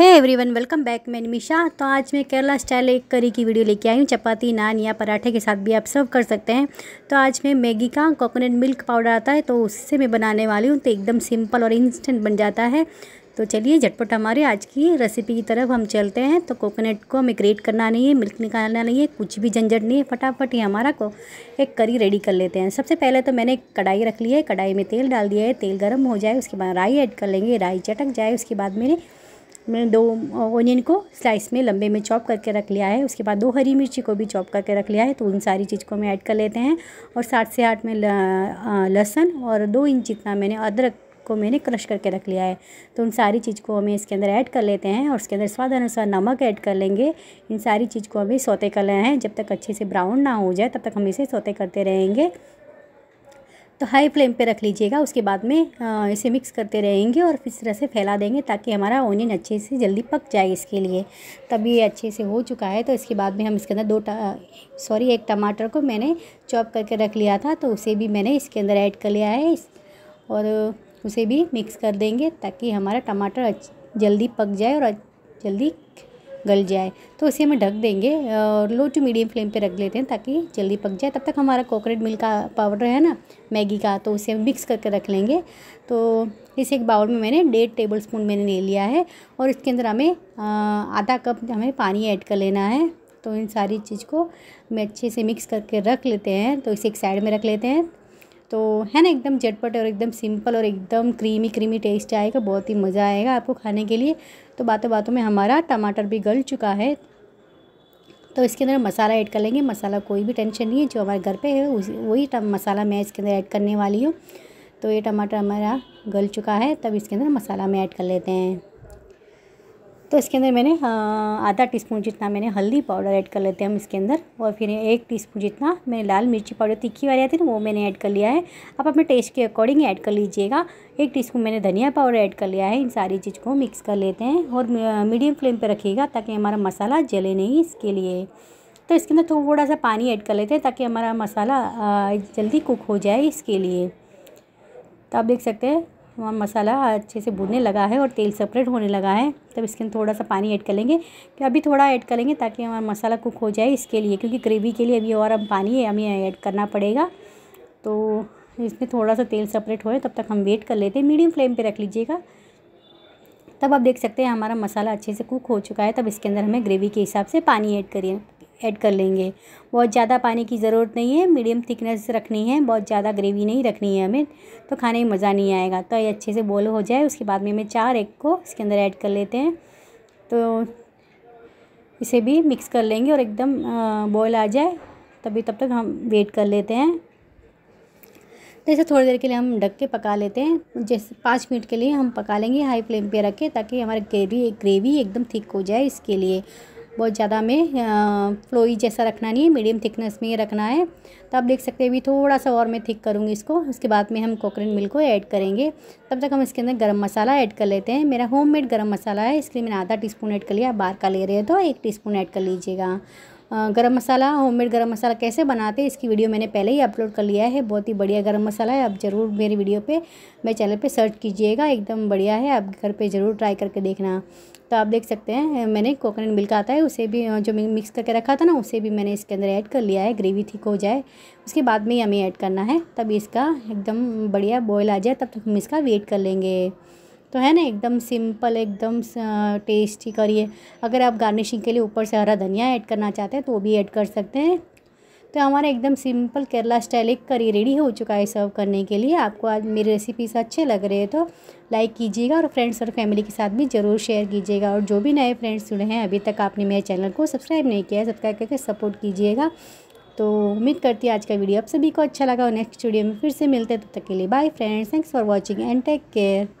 है every one welcome back मैं निमिशा तो आज मैं केरला स्टाइल एक करी की वीडियो लेके आई हूँ चपाती नान या पराठे के साथ भी आप सर्व कर सकते हैं तो आज मैं मैगी का कोकोनट मिल्क पाउडर आता है तो उससे मैं बनाने वाली हूँ तो एकदम सिंपल और इंस्टेंट बन जाता है तो चलिए झटपट हमारे आज की रेसिपी की तरफ हम चलते हैं तो कोकोनट को हमें ग्रेट करना नहीं है मिल्क निकालना नहीं है कुछ भी झंझट नहीं है फटाफट ही हमारा को एक करी रेडी कर लेते हैं सबसे पहले तो मैंने कढ़ाई रख ली है कढ़ाई में तेल डाल दिया है तेल गर्म हो जाए उसके बाद राई ऐड कर लेंगे राई चटक जाए उसके बाद मैंने मैंने दो ओनियन को स्लाइस में लंबे में चॉप करके रख लिया है उसके बाद दो हरी मिर्ची को भी चॉप करके रख लिया है तो उन सारी चीज़ को मैं ऐड कर लेते हैं और साठ से आठ में लहसुन और दो इंच जितना मैंने अदरक को मैंने क्रश करके रख लिया है तो उन सारी चीज़ को हमें इसके अंदर ऐड कर लेते हैं और उसके अंदर स्वाद अनुसार नमक ऐड कर लेंगे इन सारी चीज़ को हमें सोते कर लेना है जब तक अच्छे से ब्राउन ना हो जाए तब तक हम इसे सोते करते रहेंगे तो हाई फ्लेम पे रख लीजिएगा उसके बाद में इसे मिक्स करते रहेंगे और फिर इस तरह से फैला देंगे ताकि हमारा ओनियन अच्छे से जल्दी पक जाए इसके लिए तब ये अच्छे से हो चुका है तो इसके बाद में हम इसके अंदर दो सॉरी एक टमाटर को मैंने चॉप करके रख लिया था तो उसे भी मैंने इसके अंदर ऐड कर लिया है और उसे भी मिक्स कर देंगे ताकि हमारा टमाटर जल्दी पक जाए और जल्दी गल जाए तो इसे हमें ढक देंगे और लो टू मीडियम फ्लेम पे रख लेते हैं ताकि जल्दी पक जाए तब तक हमारा कोकोनट मिल्क का पाउडर है ना मैगी का तो उसे हम मिक्स करके रख लेंगे तो इसे एक बाउल में मैंने डेढ़ टेबल स्पून मैंने ले लिया है और इसके अंदर हमें आधा कप हमें पानी ऐड कर लेना है तो इन सारी चीज़ को मैं अच्छे से मिक्स करके रख लेते हैं तो इसे एक साइड में रख लेते हैं तो है ना एकदम झटपट और एकदम सिंपल और एकदम क्रीमी क्रीमी टेस्ट आएगा बहुत ही मज़ा आएगा आपको खाने के लिए तो बातों बातों में हमारा टमाटर भी गल चुका है तो इसके अंदर मसाला ऐड कर लेंगे मसाला कोई भी टेंशन नहीं है जो हमारे घर पे है वही मसाला मैं इसके अंदर ऐड करने वाली हूँ तो ये टमाटर हमारा गल चुका है तब इसके अंदर मसाला मैं ऐड कर लेते हैं तो इसके अंदर मैंने हाँ, आधा टीस्पून जितना मैंने हल्दी पाउडर ऐड कर लेते हैं हम इसके अंदर और फिर एक टीस्पून जितना मैंने लाल मिर्ची पाउडर तीखी वाली आती है ना वो मैंने ऐड कर लिया है आप अपने टेस्ट के अकॉर्डिंग ऐड कर लीजिएगा एक टीस्पून मैंने धनिया पाउडर ऐड कर लिया है इन सारी चीज़ को मिक्स कर लेते हैं और मीडियम फ्लेम पर रखिएगा ताकि हमारा मसाला जले नहीं इसके लिए तो इसके अंदर थोड़ा सा पानी ऐड कर लेते हैं ताकि हमारा मसाला जल्दी कुक हो जाए इसके लिए तो आप देख सकते हैं वहाँ मसाला अच्छे से भुनने लगा है और तेल सेपरेट होने लगा है तब इसके अंदर थोड़ा सा पानी ऐड कर लेंगे कि अभी थोड़ा ऐड करेंगे ताकि हमारा मसाला कुक हो जाए इसके लिए क्योंकि ग्रेवी के लिए अभी और हम पानी हमें ऐड करना पड़ेगा तो इसमें थोड़ा सा तेल सेपरेट हो तब तक हम वेट कर लेते हैं मीडियम फ्लेम पर रख लीजिएगा तब आप देख सकते हैं हमारा मसाला अच्छे से कुक हो चुका है तब इसके अंदर हमें ग्रेवी के हिसाब से पानी ऐड करिए ऐड कर लेंगे बहुत ज़्यादा पानी की ज़रूरत नहीं है मीडियम थिकनेस रखनी है बहुत ज़्यादा ग्रेवी नहीं रखनी है हमें तो खाने में मज़ा नहीं आएगा तो ये अच्छे से बॉयल हो जाए उसके बाद में हमें चार एग को इसके अंदर ऐड कर लेते हैं तो इसे भी मिक्स कर लेंगे और एकदम बॉयल आ जाए तभी तब तक हम वेट कर लेते हैं तो इसे थोड़ी देर के लिए हम ढक के पका लेते हैं जैसे पाँच मिनट के लिए हम पका लेंगे हाई फ्लेम पे रखें ताकि हमारी ग्रेवी ग्रेवी एकदम थिक हो जाए इसके लिए बहुत ज़्यादा हमें फ्लोई जैसा रखना नहीं है मीडियम थिकनेस में ये रखना है तो आप देख सकते हैं अभी थोड़ा सा और मैं थिक करूँगी इसको उसके बाद में हम कोकोनट मिल्क को ऐड करेंगे तब तक हम इसके अंदर गर्म मसाला ऐड कर लेते हैं मेरा होममेड गरम मसाला है इसके लिए मैंने आधा टीस्पून ऐड कर लिया बाहर का ले रहे हैं तो एक टीस्पून ऐड कर लीजिएगा गरम मसाला होममेड गरम मसाला कैसे बनाते हैं इसकी वीडियो मैंने पहले ही अपलोड कर लिया है बहुत ही बढ़िया गरम मसाला है आप ज़रूर मेरी वीडियो पे मेरे चैनल पे सर्च कीजिएगा एकदम बढ़िया है आप घर पे ज़रूर ट्राई करके देखना तो आप देख सकते हैं मैंने कोकोनट मिल्क आता है उसे भी जो मिक्स करके रखा था ना उसे भी मैंने इसके अंदर ऐड कर लिया है ग्रेवी ठीक हो जाए उसके बाद में ही हमें ऐड करना है तब इसका एकदम बढ़िया बॉयल आ जाए तब तक हम इसका वेट कर लेंगे तो है ना एकदम सिंपल एकदम टेस्टी करिए अगर आप गार्निशिंग के लिए ऊपर से हरा धनिया ऐड करना चाहते हैं तो वो भी ऐड कर सकते हैं तो हमारा एकदम सिंपल केरला स्टाइल एक करी रेडी हो चुका है सर्व करने के लिए आपको आज मेरी रेसिपीज अच्छे लग रहे हैं तो लाइक कीजिएगा और फ्रेंड्स और फैमिली के साथ भी ज़रूर शेयर कीजिएगा और जो भी नए फ्रेंड्स जुड़े हैं अभी तक आपने मेरे चैनल को सब्सक्राइब नहीं किया है सब्सक्राइब करके सपोर्ट कीजिएगा तो उम्मीद करती है आज का वीडियो आप सभी को अच्छा लगा और नेक्स्ट वीडियो में फिर से मिलते हैं तब तो तक के लिए bye friends thanks for watching and take care